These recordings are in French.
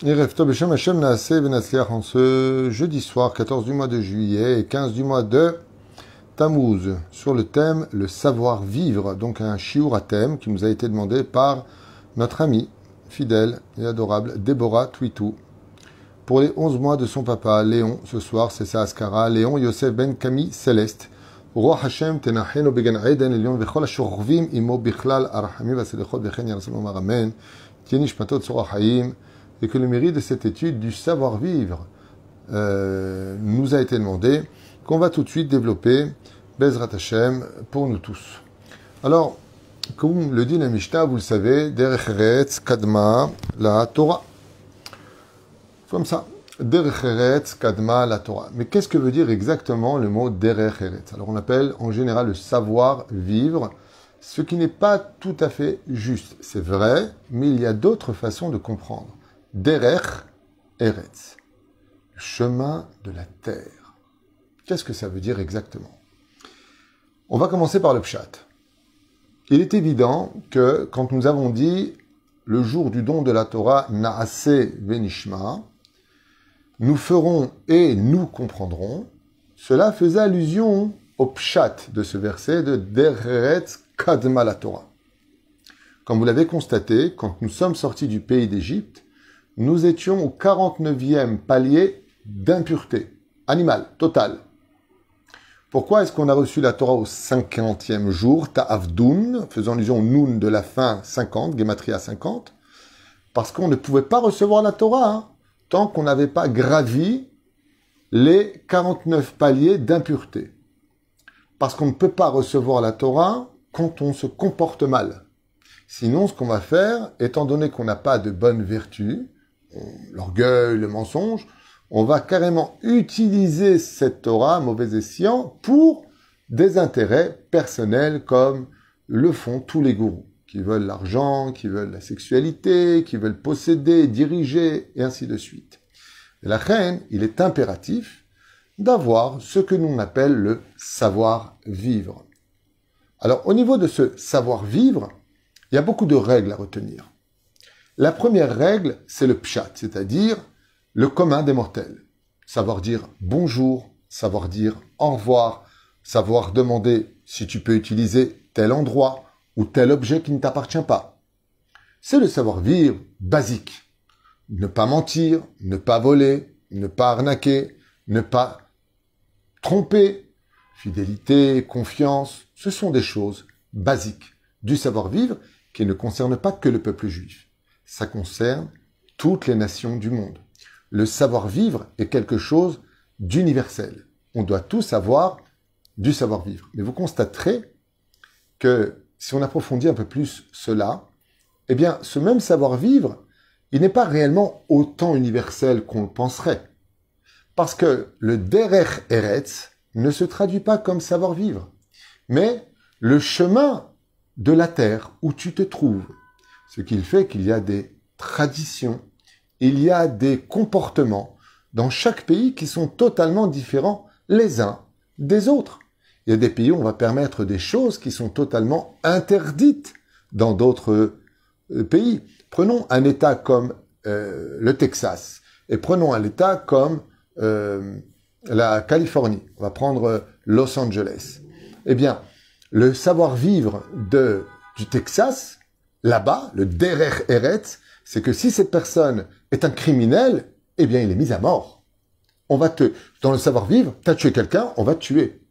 En ce jeudi soir 14 du mois de juillet et 15 du mois de Tammuz sur le thème le savoir vivre, donc un chiour à thème qui nous a été demandé par notre amie fidèle et adorable Déborah Twitou. Pour les 11 mois de son papa Léon, ce soir c'est sa Ascara, Léon Yosef ben Kami, Céleste. רוח השם תנחנו et que le mérite de cette étude du savoir-vivre euh, nous a été demandé, qu'on va tout de suite développer Bezrat Hashem pour nous tous. Alors, comme le dit la Mishnah, vous le savez, Derech Kadma la Torah. Comme ça. Derech Kadma la Torah. Mais qu'est-ce que veut dire exactement le mot Derech Alors, on appelle en général le savoir-vivre ce qui n'est pas tout à fait juste. C'est vrai, mais il y a d'autres façons de comprendre. Derech Eretz, le chemin de la terre. Qu'est-ce que ça veut dire exactement On va commencer par le pshat. Il est évident que quand nous avons dit le jour du don de la Torah, Naase Venishma, nous ferons et nous comprendrons, cela faisait allusion au pshat de ce verset de Eretz Kadma la Torah. Comme vous l'avez constaté, quand nous sommes sortis du pays d'Égypte, nous étions au 49e palier d'impureté animale, totale. Pourquoi est-ce qu'on a reçu la Torah au 50e jour, Ta'avdoun, faisant allusion au Noun de la fin 50, Gematria 50 Parce qu'on ne pouvait pas recevoir la Torah hein, tant qu'on n'avait pas gravi les 49 paliers d'impureté. Parce qu'on ne peut pas recevoir la Torah quand on se comporte mal. Sinon, ce qu'on va faire, étant donné qu'on n'a pas de bonnes vertus, l'orgueil, le mensonge, on va carrément utiliser cette Torah, mauvais escient, pour des intérêts personnels comme le font tous les gourous, qui veulent l'argent, qui veulent la sexualité, qui veulent posséder, diriger, et ainsi de suite. la reine, il est impératif d'avoir ce que l'on appelle le savoir-vivre. Alors au niveau de ce savoir-vivre, il y a beaucoup de règles à retenir. La première règle, c'est le pchat, c'est-à-dire le commun des mortels. Savoir dire bonjour, savoir dire au revoir, savoir demander si tu peux utiliser tel endroit ou tel objet qui ne t'appartient pas. C'est le savoir-vivre basique. Ne pas mentir, ne pas voler, ne pas arnaquer, ne pas tromper. Fidélité, confiance, ce sont des choses basiques du savoir-vivre qui ne concernent pas que le peuple juif ça concerne toutes les nations du monde. Le savoir-vivre est quelque chose d'universel. On doit tout savoir du savoir-vivre. Mais vous constaterez que si on approfondit un peu plus cela, eh bien, ce même savoir-vivre, il n'est pas réellement autant universel qu'on le penserait. Parce que le derech eretz ne se traduit pas comme savoir-vivre, mais le chemin de la terre où tu te trouves, ce qui fait qu'il y a des traditions, il y a des comportements dans chaque pays qui sont totalement différents les uns des autres. Il y a des pays où on va permettre des choses qui sont totalement interdites dans d'autres euh, pays. Prenons un État comme euh, le Texas et prenons un État comme euh, la Californie. On va prendre Los Angeles. Eh bien, le savoir-vivre de, du Texas là-bas, le derer eret », c'est que si cette personne est un criminel, eh bien, il est mis à mort. On va te, dans le savoir-vivre, t'as tué quelqu'un, on va te tuer.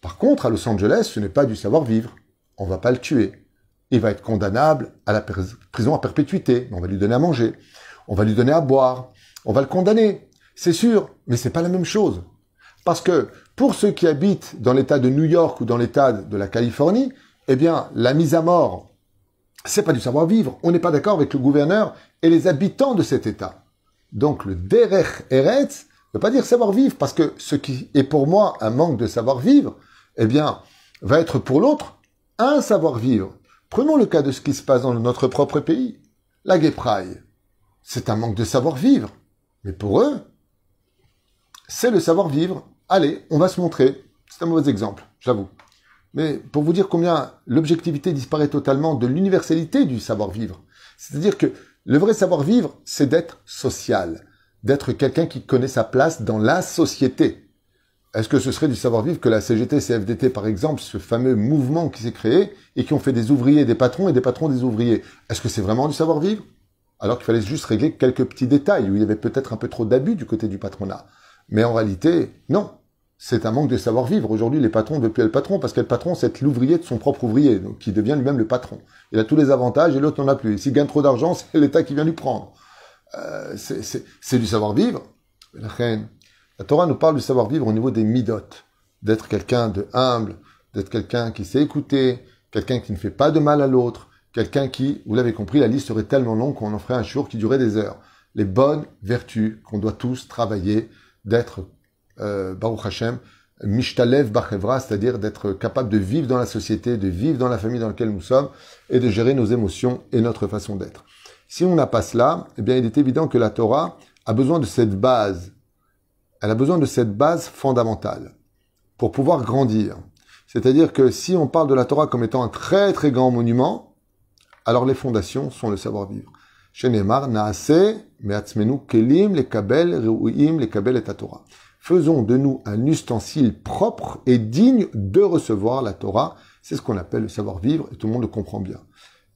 Par contre, à Los Angeles, ce n'est pas du savoir-vivre. On va pas le tuer. Il va être condamnable à la prison à perpétuité. On va lui donner à manger. On va lui donner à boire. On va le condamner. C'est sûr, mais c'est pas la même chose. Parce que pour ceux qui habitent dans l'État de New York ou dans l'État de la Californie, eh bien, la mise à mort, c'est pas du savoir-vivre. On n'est pas d'accord avec le gouverneur et les habitants de cet État. Donc, le derech eretz ne veut pas dire savoir-vivre, parce que ce qui est pour moi un manque de savoir-vivre, eh bien, va être pour l'autre un savoir-vivre. Prenons le cas de ce qui se passe dans notre propre pays. La guépraille, c'est un manque de savoir-vivre. Mais pour eux, c'est le savoir-vivre. Allez, on va se montrer. C'est un mauvais exemple, j'avoue. Mais pour vous dire combien l'objectivité disparaît totalement de l'universalité du savoir-vivre. C'est-à-dire que le vrai savoir-vivre, c'est d'être social, d'être quelqu'un qui connaît sa place dans la société. Est-ce que ce serait du savoir-vivre que la CGT, CFDT, par exemple, ce fameux mouvement qui s'est créé et qui ont fait des ouvriers des patrons et des patrons des ouvriers Est-ce que c'est vraiment du savoir-vivre Alors qu'il fallait juste régler quelques petits détails où il y avait peut-être un peu trop d'abus du côté du patronat. Mais en réalité, non c'est un manque de savoir-vivre. Aujourd'hui, les patrons ne veulent plus être patron parce que le patron, c'est l'ouvrier de son propre ouvrier, donc qui devient lui-même le patron. Il a tous les avantages et l'autre n'en a plus. S'il gagne trop d'argent, c'est l'État qui vient lui prendre. Euh, c'est du savoir-vivre. La reine, la Torah nous parle du savoir-vivre au niveau des midotes, d'être quelqu'un de humble, d'être quelqu'un qui sait écouter, quelqu'un qui ne fait pas de mal à l'autre, quelqu'un qui, vous l'avez compris, la liste serait tellement longue qu'on en ferait un jour qui durait des heures. Les bonnes vertus qu'on doit tous travailler, d'être euh, Baruch Hashem, Mishtalev Bachevra, c'est-à-dire d'être capable de vivre dans la société, de vivre dans la famille dans laquelle nous sommes et de gérer nos émotions et notre façon d'être. Si on n'a pas cela, eh bien, il est évident que la Torah a besoin de cette base. Elle a besoin de cette base fondamentale pour pouvoir grandir. C'est-à-dire que si on parle de la Torah comme étant un très très grand monument, alors les fondations sont le savoir-vivre. Naase, Meatzmenu, Kelim, les Reuim, les Kabel Torah. Faisons de nous un ustensile propre et digne de recevoir la Torah. C'est ce qu'on appelle le savoir-vivre et tout le monde le comprend bien.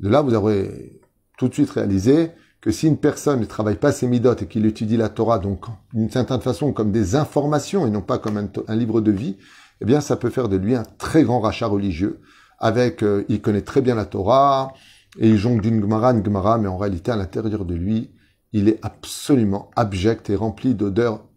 De là, vous aurez tout de suite réalisé que si une personne ne travaille pas ses midotes et qu'il étudie la Torah, donc d'une certaine façon comme des informations et non pas comme un, livre de vie, eh bien ça peut faire de lui un très grand rachat religieux. Avec, euh, il connaît très bien la Torah et il jongle d'une gemara une gemara, mais en réalité à l'intérieur de lui, il est absolument abject et rempli d'odeurs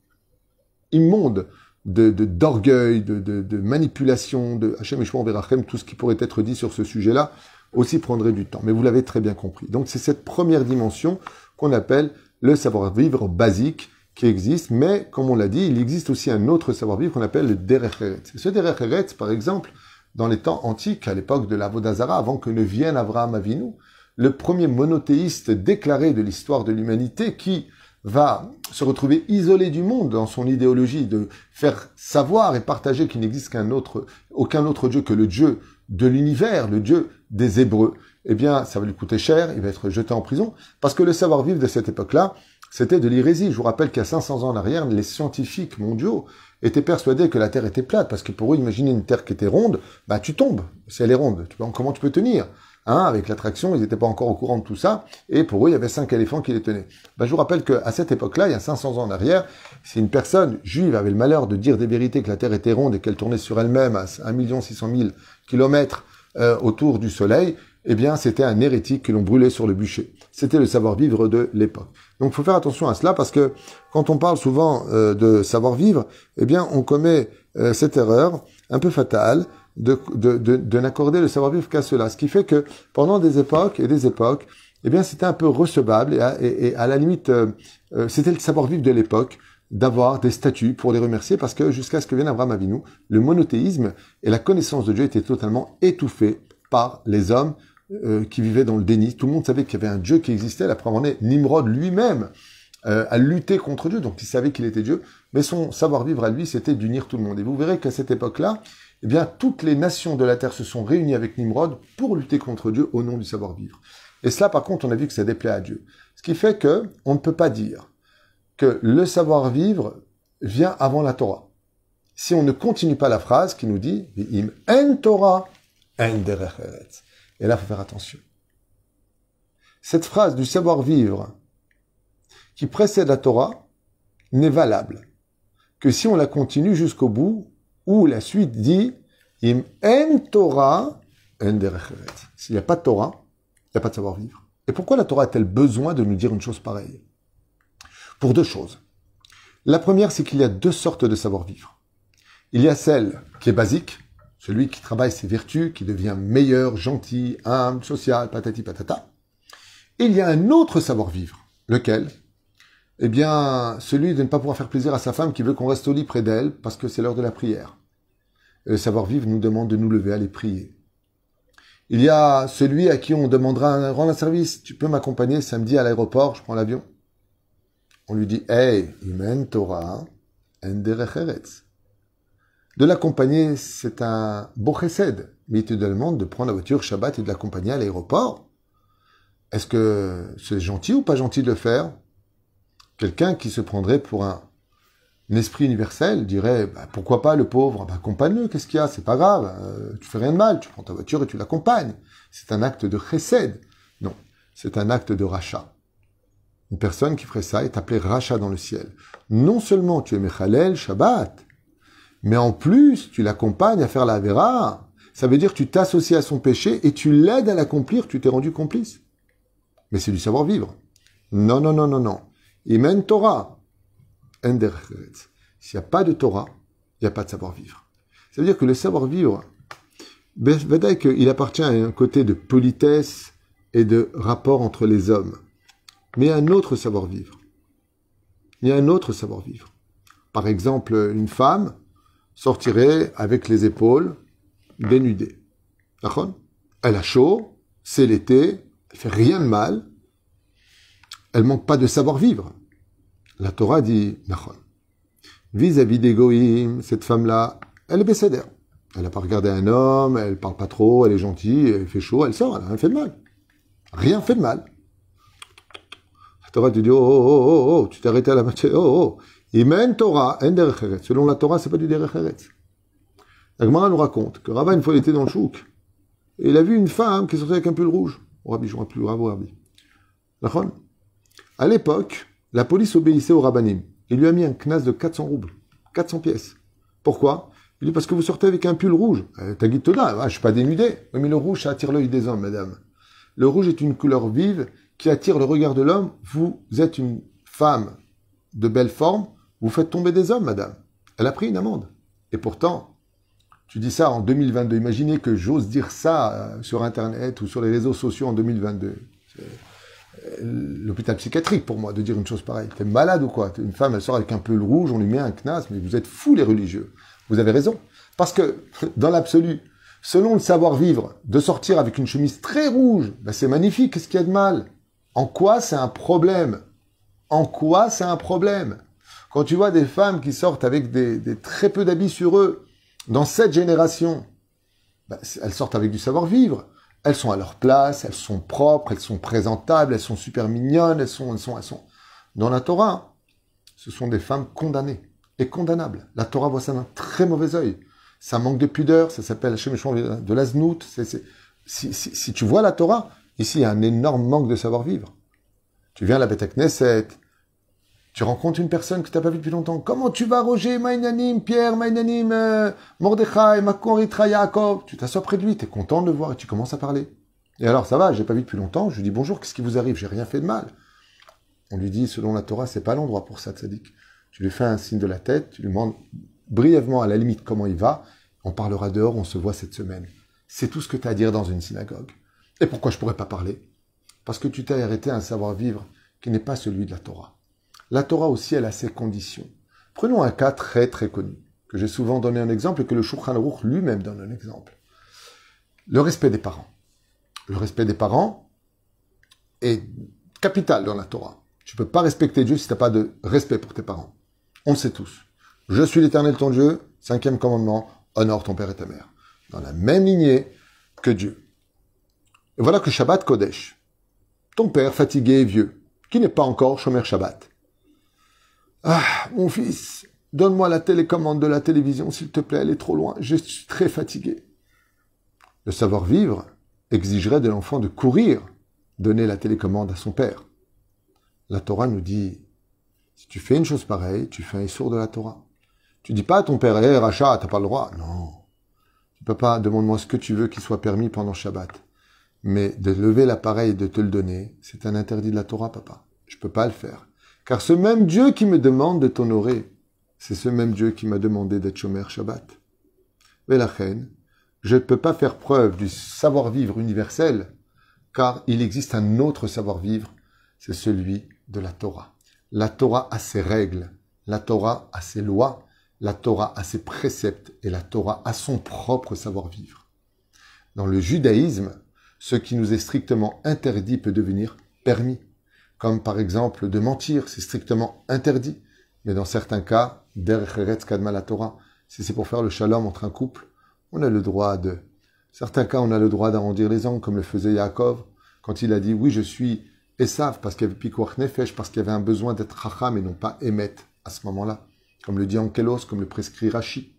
immonde d'orgueil, de, de, de, de, manipulation, de Hachem verra Verachem, tout ce qui pourrait être dit sur ce sujet-là, aussi prendrait du temps. Mais vous l'avez très bien compris. Donc c'est cette première dimension qu'on appelle le savoir-vivre basique qui existe, mais comme on l'a dit, il existe aussi un autre savoir-vivre qu'on appelle le Derech Ce Derech par exemple, dans les temps antiques, à l'époque de la l'Avodazara, avant que ne vienne Abraham Avinu, le premier monothéiste déclaré de l'histoire de l'humanité qui, va se retrouver isolé du monde dans son idéologie de faire savoir et partager qu'il n'existe qu'un autre, aucun autre Dieu que le Dieu de l'univers, le Dieu des Hébreux, eh bien, ça va lui coûter cher, il va être jeté en prison, parce que le savoir-vivre de cette époque-là, c'était de l'hérésie. Je vous rappelle qu'à 500 ans en arrière, les scientifiques mondiaux étaient persuadés que la Terre était plate, parce que pour eux, imaginer une Terre qui était ronde, bah, tu tombes, si elle est ronde, comment tu peux tenir? Hein, avec l'attraction, ils n'étaient pas encore au courant de tout ça, et pour eux, il y avait cinq éléphants qui les tenaient. Ben, je vous rappelle qu'à cette époque-là, il y a 500 ans en arrière, si une personne juive avait le malheur de dire des vérités que la Terre était ronde et qu'elle tournait sur elle-même à 1 600 000 kilomètres euh, autour du Soleil, eh bien, c'était un hérétique que l'on brûlait sur le bûcher. C'était le savoir-vivre de l'époque. Donc, il faut faire attention à cela parce que quand on parle souvent euh, de savoir-vivre, eh bien, on commet euh, cette erreur un peu fatale de, de, de, n'accorder le savoir-vivre qu'à cela. Ce qui fait que pendant des époques et des époques, eh bien, c'était un peu recevable et à, la limite, euh, euh, c'était le savoir-vivre de l'époque d'avoir des statuts pour les remercier parce que jusqu'à ce que vienne Abraham Avinu, le monothéisme et la connaissance de Dieu étaient totalement étouffés par les hommes euh, qui vivaient dans le déni. Tout le monde savait qu'il y avait un Dieu qui existait. La première année, Nimrod lui-même a lutté contre Dieu, donc il savait qu'il était Dieu, mais son savoir-vivre à lui, c'était d'unir tout le monde. Et vous verrez qu'à cette époque-là, eh bien, toutes les nations de la terre se sont réunies avec Nimrod pour lutter contre Dieu au nom du savoir-vivre. Et cela, par contre, on a vu que ça déplaît à Dieu. Ce qui fait que on ne peut pas dire que le savoir-vivre vient avant la Torah. Si on ne continue pas la phrase qui nous dit im en Torah en derech Et là, il faut faire attention. Cette phrase du savoir-vivre qui précède la Torah n'est valable que si on la continue jusqu'au bout où la suite dit Im en Torah S'il n'y a pas de Torah, il n'y a pas de savoir-vivre. Et pourquoi la Torah a-t-elle besoin de nous dire une chose pareille Pour deux choses. La première, c'est qu'il y a deux sortes de savoir-vivre. Il y a celle qui est basique, celui qui travaille ses vertus, qui devient meilleur, gentil, humble, social, patati patata. Et il y a un autre savoir-vivre. Lequel Eh bien, celui de ne pas pouvoir faire plaisir à sa femme qui veut qu'on reste au lit près d'elle parce que c'est l'heure de la prière le euh, savoir-vivre nous demande de nous lever, à les prier. Il y a celui à qui on demandera, rendre un service, tu peux m'accompagner samedi à l'aéroport, je prends l'avion. On lui dit, hey, imen Torah, enderecheretz. De l'accompagner, c'est un beau chesed, mais il te demande de prendre la voiture Shabbat et de l'accompagner à l'aéroport. Est-ce que c'est gentil ou pas gentil de le faire Quelqu'un qui se prendrait pour un l'esprit universel dirait bah, pourquoi pas le pauvre bah, Accompagne-le, qu'est-ce qu'il y a C'est pas grave, euh, tu fais rien de mal, tu prends ta voiture et tu l'accompagnes. C'est un acte de chesed. Non, c'est un acte de rachat. Une personne qui ferait ça est appelée rachat dans le ciel. Non seulement tu es Mechalel, Shabbat, mais en plus tu l'accompagnes à faire la vera. Ça veut dire tu t'associes à son péché et tu l'aides à l'accomplir, tu t'es rendu complice. Mais c'est du savoir-vivre. Non, non, non, non, non. Imen Torah. S'il n'y a pas de Torah, il n'y a pas de savoir-vivre. cest à dire que le savoir-vivre, ben, il appartient à un côté de politesse et de rapport entre les hommes. Mais il y a un autre savoir-vivre. Il y a un autre savoir-vivre. Par exemple, une femme sortirait avec les épaules dénudées. Elle a chaud, c'est l'été, elle fait rien de mal, elle manque pas de savoir-vivre. La Torah dit, vis-à-vis d'Egoïm, cette femme-là, elle est bécédère. Elle n'a pas regardé un homme, elle ne parle pas trop, elle est gentille, elle fait chaud, elle sort, elle n'a rien fait de mal. Rien fait de mal. La Torah te dit, oh, oh, oh, oh, tu t'es arrêté à la matière, oh, oh. mène Torah, en Selon la Torah, c'est pas du Derecheret. La Gemara nous raconte que Rabba, une fois, il était dans le chouk. Et il a vu une femme qui sortait avec un pull rouge. Rabbi, je ne plus, bravo Rabbi. À l'époque, la police obéissait au rabbinim. Il lui a mis un knas de 400 roubles, 400 pièces. Pourquoi Il dit parce que vous sortez avec un pull rouge. Ta euh, T'as dit je ne ah, je suis pas dénudé. Mais le rouge, ça attire l'œil des hommes, madame. Le rouge est une couleur vive qui attire le regard de l'homme. Vous êtes une femme de belle forme, vous faites tomber des hommes, madame. Elle a pris une amende. Et pourtant, tu dis ça en 2022. Imaginez que j'ose dire ça euh, sur Internet ou sur les réseaux sociaux en 2022. Euh, l'hôpital psychiatrique pour moi de dire une chose pareille. T'es malade ou quoi Une femme, elle sort avec un peu le rouge, on lui met un knas, mais vous êtes fous les religieux. Vous avez raison. Parce que, dans l'absolu, selon le savoir-vivre, de sortir avec une chemise très rouge, ben, c'est magnifique, qu'est-ce qu'il y a de mal En quoi c'est un problème En quoi c'est un problème Quand tu vois des femmes qui sortent avec des, très peu d'habits sur eux, dans cette génération, ben, elles sortent avec du savoir-vivre. Elles sont à leur place, elles sont propres, elles sont présentables, elles sont super mignonnes, elles sont, elles sont, elles sont. Dans la Torah, ce sont des femmes condamnées et condamnables. La Torah voit ça d'un très mauvais oeil. Ça manque de pudeur, ça s'appelle de la znout. Si, tu vois la Torah, ici, il y a un énorme manque de savoir-vivre. Tu viens à la Beth Knesset, tu rencontres une personne que tu n'as pas vu depuis longtemps. Comment tu vas, Roger, Maïnanim, Pierre, Maïnanim, euh, Mordechai, Makoritra, Jacob Tu t'assois près de lui, tu es content de le voir et tu commences à parler. Et alors, ça va, je n'ai pas vu depuis longtemps. Je lui dis bonjour, qu'est-ce qui vous arrive J'ai rien fait de mal. On lui dit, selon la Torah, c'est pas l'endroit pour ça, Tzadik. Tu lui fais un signe de la tête, tu lui demandes brièvement, à la limite, comment il va. On parlera dehors, on se voit cette semaine. C'est tout ce que tu as à dire dans une synagogue. Et pourquoi je pourrais pas parler Parce que tu t'es arrêté à un savoir-vivre qui n'est pas celui de la Torah. La Torah aussi, elle a ses conditions. Prenons un cas très très connu, que j'ai souvent donné un exemple et que le Shulchan Ruch lui-même donne un exemple. Le respect des parents. Le respect des parents est capital dans la Torah. Tu ne peux pas respecter Dieu si tu n'as pas de respect pour tes parents. On le sait tous. Je suis l'éternel ton Dieu, cinquième commandement, honore ton père et ta mère. Dans la même lignée que Dieu. Et voilà que Shabbat Kodesh, ton père fatigué et vieux, qui n'est pas encore Chômeur Shabbat, ah, mon fils, donne-moi la télécommande de la télévision, s'il te plaît, elle est trop loin, je suis très fatigué. Le savoir-vivre exigerait de l'enfant de courir, donner la télécommande à son père. La Torah nous dit, si tu fais une chose pareille, tu fais un sourd de la Torah. Tu dis pas à ton père, hé, rachat, t'as pas le droit. Non. Papa, demande-moi ce que tu veux qu'il soit permis pendant Shabbat. Mais de lever l'appareil et de te le donner, c'est un interdit de la Torah, papa. Je peux pas le faire. Car ce même Dieu qui me demande de t'honorer, c'est ce même Dieu qui m'a demandé d'être chômeur Shabbat. Mais la reine, je ne peux pas faire preuve du savoir-vivre universel, car il existe un autre savoir-vivre, c'est celui de la Torah. La Torah a ses règles, la Torah a ses lois, la Torah a ses préceptes et la Torah a son propre savoir-vivre. Dans le judaïsme, ce qui nous est strictement interdit peut devenir permis comme par exemple de mentir, c'est strictement interdit. Mais dans certains cas, der kadma la Torah, si c'est pour faire le shalom entre un couple, on a le droit de. Certains cas, on a le droit d'arrondir les angles, comme le faisait Yaakov, quand il a dit Oui, je suis Esav, parce qu'il y avait parce qu'il avait un besoin d'être Racham et non pas Emet à ce moment-là, comme le dit Ankelos, comme le prescrit Rashi.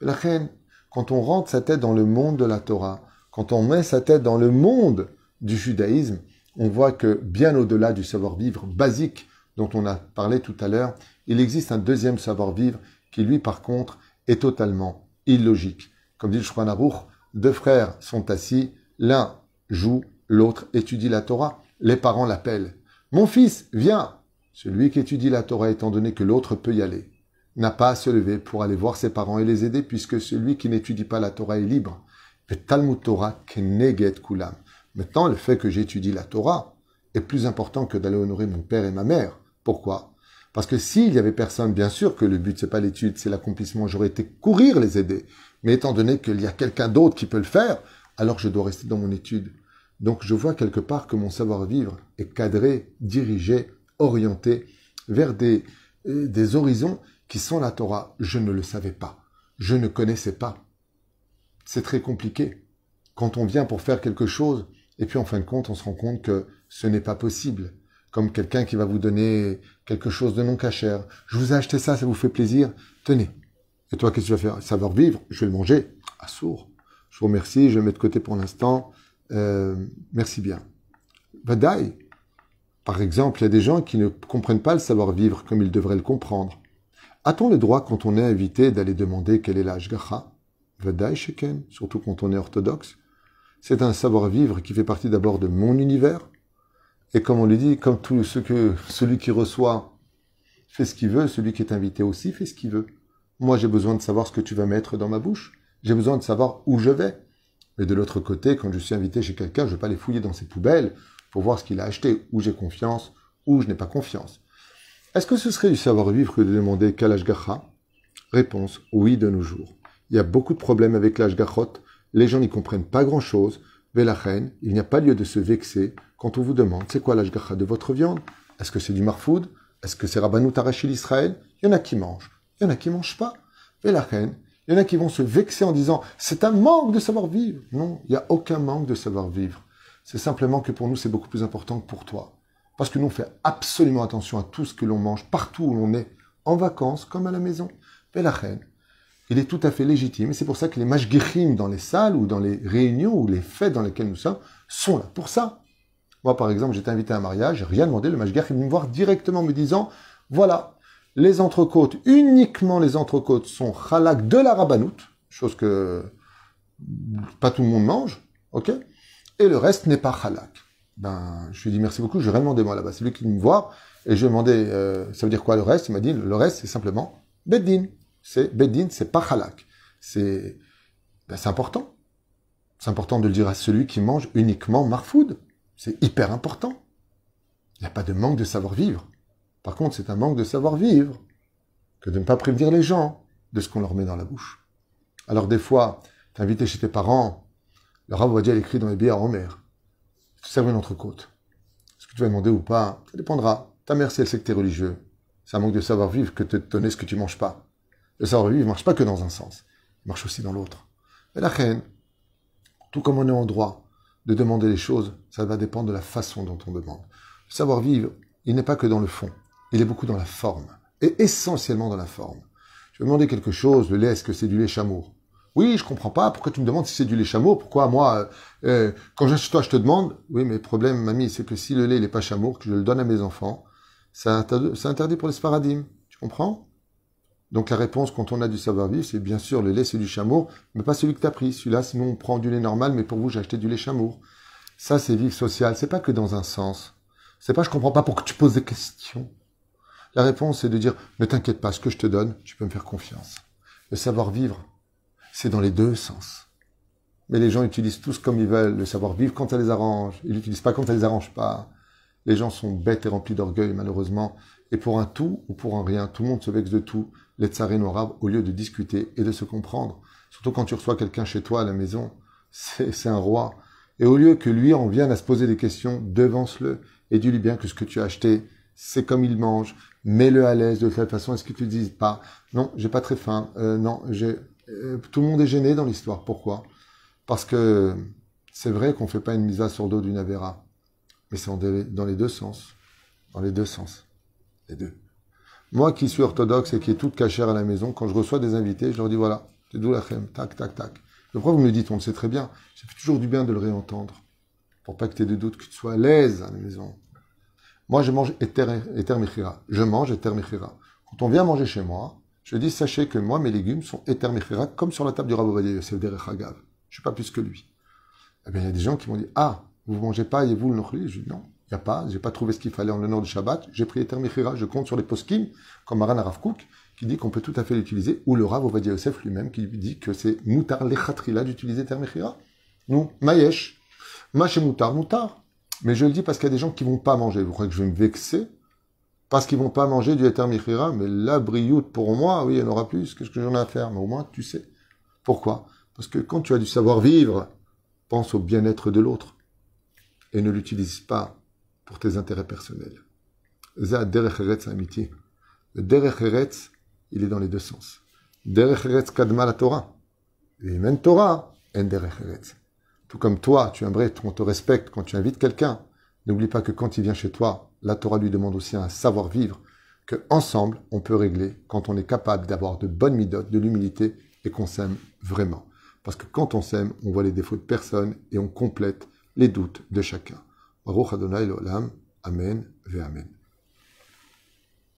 Mais la reine, quand on rentre sa tête dans le monde de la Torah, quand on met sa tête dans le monde du judaïsme, on voit que bien au-delà du savoir-vivre basique dont on a parlé tout à l'heure, il existe un deuxième savoir-vivre qui, lui, par contre, est totalement illogique. Comme dit le deux frères sont assis, l'un joue, l'autre étudie la Torah. Les parents l'appellent. Mon fils, viens Celui qui étudie la Torah, étant donné que l'autre peut y aller, n'a pas à se lever pour aller voir ses parents et les aider, puisque celui qui n'étudie pas la Torah est libre. Le Talmud Torah keneget kulam. Maintenant, le fait que j'étudie la Torah est plus important que d'aller honorer mon père et ma mère. Pourquoi Parce que s'il y avait personne, bien sûr que le but c'est pas l'étude, c'est l'accomplissement. J'aurais été courir les aider. Mais étant donné qu'il y a quelqu'un d'autre qui peut le faire, alors je dois rester dans mon étude. Donc je vois quelque part que mon savoir-vivre est cadré, dirigé, orienté vers des, euh, des horizons qui sont la Torah. Je ne le savais pas. Je ne connaissais pas. C'est très compliqué. Quand on vient pour faire quelque chose, et puis en fin de compte, on se rend compte que ce n'est pas possible. Comme quelqu'un qui va vous donner quelque chose de non cachère. Je vous ai acheté ça, ça vous fait plaisir. Tenez. Et toi, qu'est-ce que tu vas faire Savoir vivre. Je vais le manger. Ah, sourd. Je vous remercie. Je le mettre de côté pour l'instant. Euh, merci bien. Badaï. Par exemple, il y a des gens qui ne comprennent pas le savoir-vivre comme ils devraient le comprendre. A-t-on le droit, quand on est invité, d'aller demander quel est l'âge gacha Vadaï sheken, surtout quand on est orthodoxe c'est un savoir-vivre qui fait partie d'abord de mon univers. Et comme on le dit, comme tout ce que celui qui reçoit fait ce qu'il veut, celui qui est invité aussi fait ce qu'il veut. Moi, j'ai besoin de savoir ce que tu vas mettre dans ma bouche. J'ai besoin de savoir où je vais. Mais de l'autre côté, quand je suis invité chez quelqu'un, je ne vais pas les fouiller dans ses poubelles pour voir ce qu'il a acheté, où j'ai confiance, où je n'ai pas confiance. Est-ce que ce serait du savoir-vivre que de demander Gacha ?» Réponse oui de nos jours. Il y a beaucoup de problèmes avec l'Ashgachot, les gens n'y comprennent pas grand-chose. reine, il n'y a pas lieu de se vexer quand on vous demande c'est quoi l'ashgacha de votre viande Est-ce que c'est du marfoud Est-ce que c'est Rabbanou Tarachil Israël Il y en a qui mangent, il y en a qui mangent pas. reine, il y en a qui vont se vexer en disant c'est un manque de savoir-vivre. Non, il n'y a aucun manque de savoir-vivre. C'est simplement que pour nous, c'est beaucoup plus important que pour toi. Parce que nous, on fait absolument attention à tout ce que l'on mange, partout où l'on est, en vacances comme à la maison. reine il est tout à fait légitime. Et c'est pour ça que les mashgichim dans les salles ou dans les réunions ou les fêtes dans lesquelles nous sommes sont là pour ça. Moi, par exemple, j'étais invité à un mariage, j'ai rien demandé, le mage me voir directement me disant, voilà, les entrecôtes, uniquement les entrecôtes sont halak de la rabanoute, chose que pas tout le monde mange, ok Et le reste n'est pas halak. Ben, je lui ai dit merci beaucoup, je vais rien demandé moi là-bas. C'est lui qui me voit, et je lui ai demandé, euh, ça veut dire quoi le reste Il m'a dit, le reste c'est simplement beddin c'est Bedin, c'est pas halak. Ben, c'est important. C'est important de le dire à celui qui mange uniquement marfood. C'est hyper important. Il n'y a pas de manque de savoir-vivre. Par contre, c'est un manque de savoir-vivre que de ne pas prévenir les gens de ce qu'on leur met dans la bouche. Alors des fois, t'es invité chez tes parents, le Rav elle écrit dans les billets à Homer, tu serves une entrecôte. Ce que tu vas demander ou pas, ça dépendra. Ta mère, si elle sait que t'es religieux, c'est un manque de savoir-vivre que de te donner ce que tu manges pas. Le savoir vivre, marche pas que dans un sens, il marche aussi dans l'autre. Mais la reine, tout comme on est en droit de demander les choses, ça va dépendre de la façon dont on demande. Le savoir vivre, il n'est pas que dans le fond, il est beaucoup dans la forme, et essentiellement dans la forme. Je vais demander quelque chose, le lait, est-ce que c'est du lait chameau oui, je comprends pas. Pourquoi tu me demandes si c'est du lait chameau Pourquoi moi, euh, euh, quand je toi, je te demande Oui, mais le problème, mamie, c'est que si le lait, n'est pas chameau, que je le donne à mes enfants, c'est interdit pour les paradigmes. Tu comprends donc la réponse quand on a du savoir-vivre, c'est bien sûr le lait, c'est du chameau, mais pas celui que tu as pris. Celui-là, sinon on prend du lait normal, mais pour vous, j'ai acheté du lait chameau. Ça, c'est vivre social. C'est pas que dans un sens. C'est pas je comprends pas pourquoi tu poses des questions. La réponse, c'est de dire ne t'inquiète pas, ce que je te donne, tu peux me faire confiance. Le savoir-vivre, c'est dans les deux sens. Mais les gens utilisent tous comme ils veulent le savoir-vivre quand ça les arrange. Ils l'utilisent pas quand ça les arrange pas. Les gens sont bêtes et remplis d'orgueil, malheureusement. Et pour un tout ou pour un rien, tout le monde se vexe de tout, les tsarines arabes, au lieu de discuter et de se comprendre. Surtout quand tu reçois quelqu'un chez toi à la maison, c'est un roi. Et au lieu que lui en vienne à se poser des questions, devance-le et dis-lui bien que ce que tu as acheté, c'est comme il mange, mets-le à l'aise de telle façon. Est-ce que tu te dis pas Non, j'ai pas très faim. Euh, non, j'ai. Euh, tout le monde est gêné dans l'histoire. Pourquoi Parce que c'est vrai qu'on fait pas une mise à sur dos d'une avéra. Mais c'est dans les deux sens. Dans les deux sens. Les deux. Moi qui suis orthodoxe et qui est toute cachère à la maison, quand je reçois des invités, je leur dis voilà, t'es d'où la chème, tac, tac, tac. Le vous me dites, dit, on le sait très bien. C'est toujours du bien de le réentendre. Pour pas que tu aies de doute, que tu sois à l'aise à la maison. Moi, je mange Eter, Je mange Eter Mechira. Quand on vient manger chez moi, je dis sachez que moi, mes légumes sont Eter Mechira, comme sur la table du Rabbi Yosef le Hagav. Je suis pas plus que lui. Eh bien, il y a des gens qui m'ont dit ah, vous mangez pas et vous le nochli Je dis non, il n'y a pas, Je n'ai pas trouvé ce qu'il fallait en l'honneur du Shabbat, j'ai pris Etermichira, je compte sur les poskim, comme Maran Ravkouk, qui dit qu'on peut tout à fait l'utiliser, ou le Rav Ovadia Yosef lui-même, qui dit que c'est Moutar Lechatrila d'utiliser Termichira. Nous, Mayesh, Mache Moutar, Moutar. Mais je le dis parce qu'il y a des gens qui vont pas manger. Vous croyez que je vais me vexer parce qu'ils vont pas manger du Etermichira, mais la brioute pour moi, oui, il n'y en aura plus, qu'est-ce que j'en ai à faire Mais au moins, tu sais. Pourquoi Parce que quand tu as du savoir-vivre, pense au bien-être de l'autre et ne l'utilise pas pour tes intérêts personnels. Za derech amitié. Le il est dans les deux sens. Derech eretz kadma la Torah. Et même Torah, en derech Tout comme toi, tu aimerais on te respecte quand tu invites quelqu'un. N'oublie pas que quand il vient chez toi, la Torah lui demande aussi un savoir-vivre que ensemble on peut régler quand on est capable d'avoir de bonnes midotes, de l'humilité et qu'on s'aime vraiment. Parce que quand on s'aime, on voit les défauts de personne et on complète les doutes de chacun. Baruch Adonai Amen ve Amen.